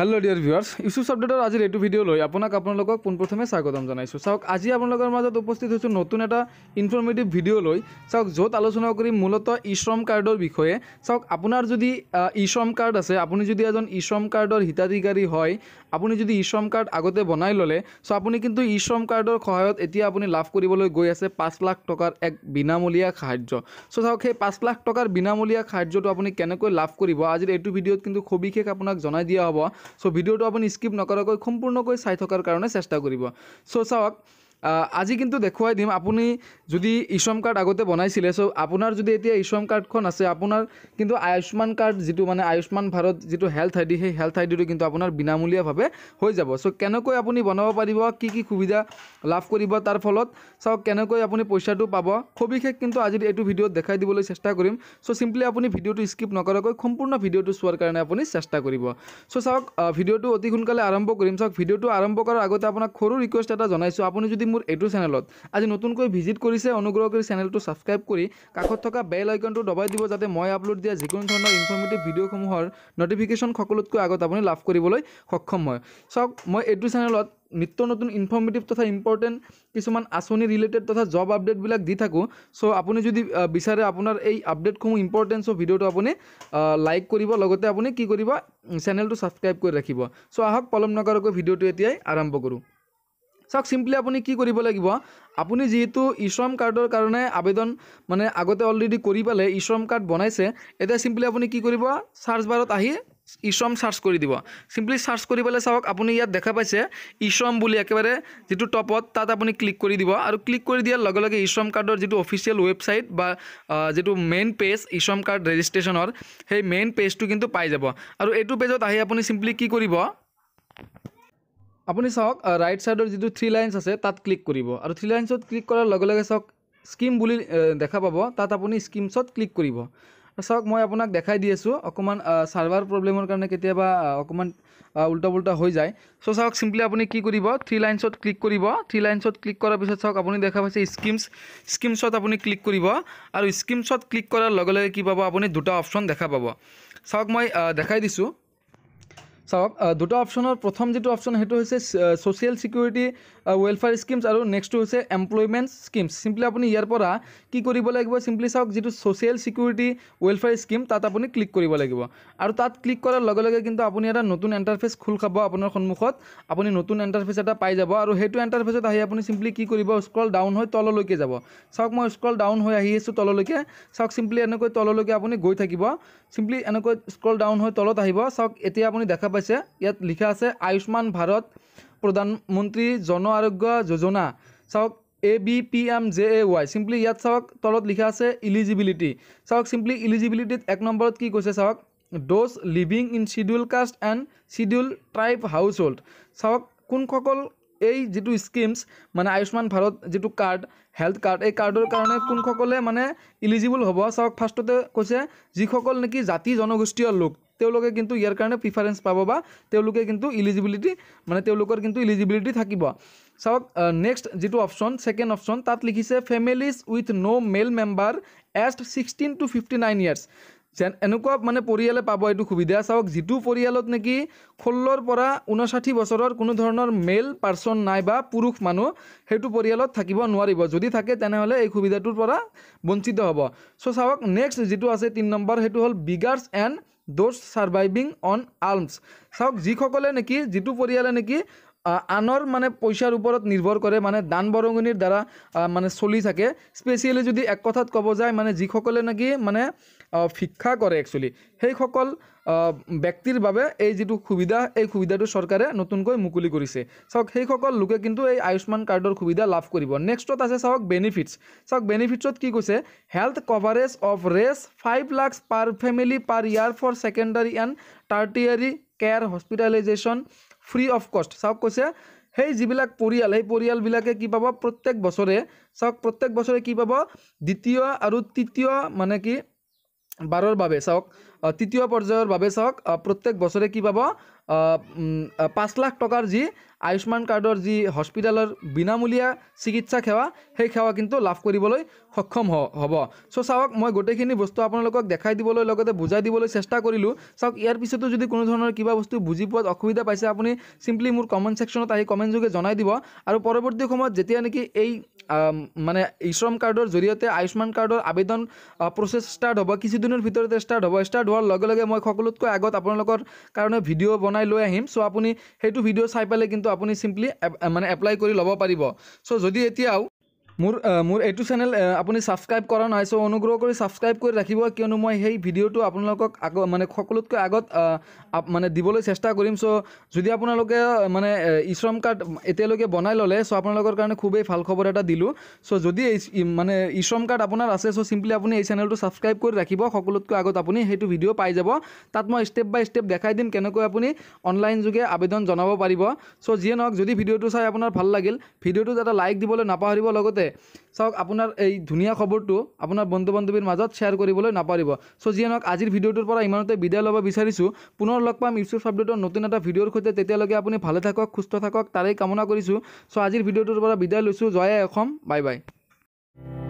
hello' dear viewers ইউচুছ আপডেটৰ আজিৰ এইটো ভিডিঅ' লৈ আপোনাক আপোনালোকক পোনপ্ৰথমে স্বাগতম জনাইছোঁ চাওক আজি আপোনালোকৰ মাজত উপস্থিত হৈছোঁ নতুন এটা ইনফৰ্মেটিভ ভিডিঅ' লৈ চাওক য'ত আলোচনা কৰিম মূলতঃ ই শ্ৰম কাৰ্ডৰ বিষয়ে চাওক আপোনাৰ যদি ই শ্ৰম কাৰ্ড আছে আপুনি যদি এজন ই শ্ৰম কাৰ্ডৰ হিতাধিকাৰী হয় আপুনি যদি ই শ্ৰম কাৰ্ড আগতে বনাই ল'লে চ' আপুনি কিন্তু ই শ্ৰম কাৰ্ডৰ সহায়ত এতিয়া আপুনি লাভ কৰিবলৈ গৈ আছে পাঁচ লাখ টকাৰ এক বিনামূলীয়া সাহাৰ্য চ' চাওক সেই পাঁচ লাখ টকাৰ বিনামূলীয়া সাহাৰ্যটো আপুনি কেনেকৈ লাভ কৰিব আজিৰ এইটো ভিডিঅ'ত কিন্তু সবিশেষ আপোনাক জনাই দিয়া হ'ব সো ভিডিওটো আপুনি স্কিপ নকৰাকৈ সম্পূৰ্ণকৈ চাই থকাৰ কাৰণে চেষ্টা কৰিব চাওক আজি কিন্তু দেখুৱাই দিম আপুনি যদি ইশ্ৰম কাৰ্ড আগতে বনাইছিলে চ' আপোনাৰ যদি এতিয়া ইশ্ৰম কাৰ্ডখন আছে আপোনাৰ কিন্তু আয়ুষ্মান কাৰ্ড যিটো মানে আয়ুষ্মান ভাৰত যিটো হেল্থ আইডি সেই হেল্থ আইডিটো কিন্তু আপোনাৰ বিনামূলীয়াভাৱে হৈ যাব চ' কেনেকৈ আপুনি বনাব পাৰিব কি কি সুবিধা লাভ কৰিব তাৰ ফলত চাওক কেনেকৈ আপুনি পইচাটো পাব সবিশেষ কিন্তু আজিৰ এইটো ভিডিঅ'ত দেখাই দিবলৈ চেষ্টা কৰিম চ' চিম্পলি আপুনি ভিডিঅ'টো স্কিপ নকৰাকৈ সম্পূৰ্ণ ভিডিঅ'টো চোৱাৰ কাৰণে আপুনি চেষ্টা কৰিব চ' চাওক ভিডিঅ'টো অতি সোনকালে আৰম্ভ কৰিম চাওক ভিডিঅ'টো আৰম্ভ কৰাৰ আগতে আপোনাক সৰু ৰিকুৱেষ্ট এটা জনাইছোঁ আপুনি যদি মোৰ এইটো চেনেলত আজি নতুনকৈ ভিজিট কৰিছে অনুগ্ৰহ কৰি চেনেলটো ছাবস্ক্ৰাইব কৰি কাষত থকা বেল আইকনটো দবাই দিব যাতে মই আপলোড দিয়া যিকোনো ধৰণৰ ইনফৰ্মেটিভ ভিডিঅ'সমূহৰ নটিফিকেশ্যন সকলোতকৈ আগত আপুনি লাভ কৰিবলৈ সক্ষম হয় চাওক মই এইটো চেনেলত নিত্য নতুন ইনফৰ্মেটিভ তথা ইম্পৰ্টেণ্ট কিছুমান আঁচনি ৰিলেটেড তথা জব আপডেটবিলাক দি থাকোঁ চ' আপুনি যদি বিচাৰে আপোনাৰ এই আপডেটসমূহ ইম্পৰ্টেণ্ট চ' ভিডিঅ'টো আপুনি লাইক কৰিব লগতে আপুনি কি কৰিব চেনেলটো ছাবস্ক্ৰাইব কৰি ৰাখিব চ' আহক পলম নকৰাকৈ ভিডিঅ'টো এতিয়াই আৰম্ভ কৰোঁ চাওক চিম্পলি আপুনি কি কৰিব লাগিব আপুনি যিহেতু ইশ্ৰম কাৰ্ডৰ কাৰণে আবেদন মানে আগতে অলৰেডি কৰি পালে ইশ্ৰম কাৰ্ড বনাইছে এতিয়া চিম্পলি আপুনি কি কৰিব চাৰ্জ বাৰত আহি ইশ্ৰম চাৰ্চ কৰি দিব চিম্পলি চাৰ্চ কৰি পেলাই চাওক আপুনি ইয়াত দেখা পাইছে ইশ্ৰম বুলি একেবাৰে যিটো টপত তাত আপুনি ক্লিক কৰি দিব আৰু ক্লিক কৰি দিয়াৰ লগে লগে ইশ্ৰম কাৰ্ডৰ যিটো অফিচিয়েল ৱেবছাইট বা যিটো মেইন পেজ ইশ্ৰম কাৰ্ড ৰেজিষ্ট্ৰেশ্যনৰ সেই মেইন পেজটো কিন্তু পাই যাব আৰু এইটো পেজত আহি আপুনি চিম্পলি কি কৰিব আপুনি চাওক ৰাইট ছাইডৰ যিটো থ্ৰী লাইন্স আছে তাত ক্লিক কৰিব আৰু থ্ৰী লাইন্সত ক্লিক কৰাৰ লগে লগে চাওক স্কিম বুলি দেখা পাব তাত আপুনি স্কিমছত ক্লিক কৰিব চাওক মই আপোনাক দেখাই দি আছোঁ অকণমান ছাৰ্ভাৰ প্ৰব্লেমৰ কাৰণে কেতিয়াবা অকণমান উল্টা পুল্টা হৈ যায় চ' চাওক চিম্পলি আপুনি কি কৰিব থ্ৰী লাইন্সত ক্লিক কৰিব থ্ৰী লাইন্সত ক্লিক কৰাৰ পিছত চাওক আপুনি দেখা পাইছে স্কিমছ স্কিমছত আপুনি ক্লিক কৰিব আৰু স্কিমছত ক্লিক কৰাৰ লগে লগে কি পাব আপুনি দুটা অপশ্যন দেখা পাব চাওক মই দেখাই দিছোঁ চাওক দুটা অপশ্যনৰ প্ৰথম যিটো অপশ্যন সেইটো হৈছে ছ'চিয়েল ছিকিউৰিটি ৱেলফেয়াৰ স্কিমছ আৰু নেক্সটটো হৈছে এমপ্লয়মেণ্ট স্কিমছ চিম্পলি আপুনি ইয়াৰ পৰা কি কৰিব লাগিব চিম্পলি চাওক যিটো ছ'চিয়েল ছিকিউৰিটি ৱেলফেয়াৰ স্কিম তাত আপুনি ক্লিক কৰিব লাগিব আৰু তাত ক্লিক কৰাৰ লগে লগে কিন্তু আপুনি এটা নতুন এণ্টাৰফেচ খোল খাব আপোনাৰ সন্মুখত আপুনি নতুন এণ্টাৰফেচ এটা পাই যাব আৰু সেইটো এণ্টাৰফেচত আহি আপুনি চিম্পলি কি কৰিব স্ক্ৰল ডাউন হৈ তললৈকে যাব চাওক মই স্ক্ৰল ডাউন হৈ আহি আছোঁ তললৈকে চাওক চিম্পলি এনেকৈ তললৈকে আপুনি গৈ থাকিব চিম্পলি এনেকৈ স্ক্ৰল ডাউন হৈ তলত আহিব চাওক এতিয়া আপুনি দেখা পাব পাইছে ইয়াত লিখা আছে আয়ুষ্মান ভাৰত প্ৰধানমন্ত্ৰী জন আৰোগ্য যোজনা চাওক A B P M J A Y simply ইয়াত চাওক তলত লিখা আছে ইলিজিবিলিটি চাওক চিম্পলি ইলিজিবিলিটিত এক নম্বৰত কি কৈছে চাওক those living in schedule caste and schedule tribe household চাওক কোনসকল এই যিটো স্কিমছ মানে আয়ুষ্মান ভাৰত যিটো কাৰ্ড হেল্থ কাৰ্ড এই কাৰ্ডৰ কাৰণে কোনসকলে মানে ইলিজিবল হ'ব চাওক ফাৰ্ষ্টতে কৈছে যিসকল নেকি জাতি জনগোষ্ঠীয় লোক তেওঁলোকে কিন্তু ইয়াৰ কাৰণে প্ৰিফাৰেঞ্চ পাব বা তেওঁলোকে কিন্তু ইলিজিবিলিটি মানে তেওঁলোকৰ কিন্তু ইলিজিবিলিটি থাকিব চাওক নেক্সট যিটো অপশ্যন ছেকেণ্ড অপশ্যন তাত লিখিছে families with no' male member aged sixteen to fifty nine years যেন এনেকুৱা মানে পৰিয়ালে পাব এইটো সুবিধা চাওক যিটো পৰিয়ালত নেকি ষোল্লৰ পৰা ঊনষাঠি বছৰৰ কোনো ধৰণৰ মেল পাৰ্চন নাই বা পুৰুষ মানুহ সেইটো পৰিয়ালত থাকিব নোৱাৰিব যদি থাকে তেনেহ'লে এই সুবিধাটোৰ পৰা বঞ্চিত হ'ব চ' চাওক নেক্সট যিটো আছে তিনি নম্বৰ সেইটো হ'ল beggars and those surviving on alms চাওক যিসকলে নেকি যিটো পৰিয়ালে নেকি আনৰ মানে পইচাৰ ওপৰত নিৰ্ভৰ কৰে মানে দান বৰঙণিৰ দ্বাৰা মানে চলি থাকে স্পেচিয়েলি যদি এক কথাত ক'ব যায় মানে যিসকলে নেকি মানে শিক্ষা কৰে একচুৱেলি সেইসকল ব্যক্তিৰ বাবে এই যিটো সুবিধা এই সুবিধাটো চৰকাৰে নতুনকৈ মুকলি কৰিছে চাওক সেইসকল লোকে কিন্তু এই আয়ুষ্মান কাৰ্ডৰ সুবিধা লাভ কৰিব নেক্সটত আছে চাওক বেনিফিটছ চাওক বেনিফিটছত কি কৈছে health coverage of Rs five lakhs per family per year for secondary and tertiary care hospitalisation free of cost চাওক কৈছে সেই যিবিলাক পৰিয়াল সেই পৰিয়ালবিলাকে কি পাব প্ৰত্যেক বছৰে চাওক প্ৰত্যেক বছৰে কি পাব দ্বিতীয় আৰু তৃতীয় মানে কি বাৰৰ বাবে চাওক তৃতীয় পৰ্যায়ৰ বাবে চাওক প্ৰত্যেক বছৰে কি পাব পাঁচ লাখ টকাৰ যি আয়ুষ্মান কাৰ্ডৰ যি হস্পিটেলৰ বিনামূলীয়া চিকিৎসা সেৱা সেই সেৱা কিন্তু লাভ কৰিবলৈ সক্ষম হ' হ'ব চ' চাওক মই গোটেইখিনি বস্তু আপোনালোকক দেখাই দিবলৈ লগতে বুজাই দিবলৈ চেষ্টা কৰিলোঁ চাওক ইয়াৰ পিছতো যদি কোনো ধৰণৰ কিবা বস্তু বুজি পোৱাত অসুবিধা পাইছে আপুনি চিম্পলি মোৰ কমেণ্ট ছেকশ্যনত আহি কমেণ্ট যোগে জনাই দিব আৰু পৰৱৰ্তী সময়ত যেতিয়া নেকি এই মানে ইশ্ৰম কাৰ্ডৰ জৰিয়তে আয়ুষ্মান কাৰ্ডৰ আবেদন প্ৰচেছ ষ্টাৰ্ট হ'ব কিছুদিনৰ ভিতৰতে ষ্টাৰ্ট হ'ব ষ্টাৰ্ট আপলোড হোৱাৰ লগে লগে মই সকলোতকৈ আগত আপোনালোকৰ কাৰণে ভিডিঅ' বনাই লৈ আহিম চ' আপুনি সেইটো ভিডিঅ' চাই পেলাই কিন্তু আপুনি চিম্পলি মানে এপ্লাই কৰি ল'ব পাৰিব চ' যদি এতিয়াও মোৰ মোৰ এইটো চেনেল আপুনি ছাবস্ক্ৰাইব কৰা নাই চ' অনুগ্ৰহ কৰি ছাবস্ক্ৰাইব কৰি ৰাখিব কিয়নো মই সেই ভিডিঅ'টো আপোনালোকক আগ মানে সকলোতকৈ আগত মানে দিবলৈ চেষ্টা কৰিম চ' যদি আপোনালোকে মানে ই শ্ৰম কাৰ্ড এতিয়ালৈকে বনাই ল'লে চ' আপোনালোকৰ কাৰণে খুবেই ভাল খবৰ এটা দিলোঁ চ' যদি এই মানে ই শ্ৰম কাৰ্ড আপোনাৰ আছে চ' চিম্পলি আপুনি এই চেনেলটো ছাবস্ক্ৰাইব কৰি ৰাখিব সকলোতকৈ আগত আপুনি সেইটো ভিডিঅ' পাই যাব তাত মই ষ্টেপ বাই ষ্টেপ দেখাই দিম কেনেকৈ আপুনি অনলাইন যোগে আবেদন জনাব পাৰিব চ' যিয়ে নহওক যদি ভিডিঅ'টো চাই আপোনাৰ ভাল লাগিল ভিডিঅ'টোত এটা লাইক দিবলৈ নাপাহৰিব লগতে চাওক আপোনাৰ এই ধুনীয়া খবৰটো আপোনাৰ বন্ধু বান্ধৱীৰ মাজত শ্বেয়াৰ কৰিবলৈ নাপাৰিব চ' যিয়ে নহওক আজিৰ ভিডিঅ'টোৰ পৰা ইমানতে বিদায় ল'ব বিচাৰিছোঁ পুনৰ লগ পাম ইউচুফ আপডেটৰ নতুন এটা ভিডিঅ'ৰ সৈতে তেতিয়ালৈকে আপুনি ভালে থাকক সুস্থ থাকক তাৰেই কামনা কৰিছোঁ চ' আজিৰ ভিডিঅ'টোৰ পৰা বিদায় লৈছোঁ জয়ে অসম বাই বাই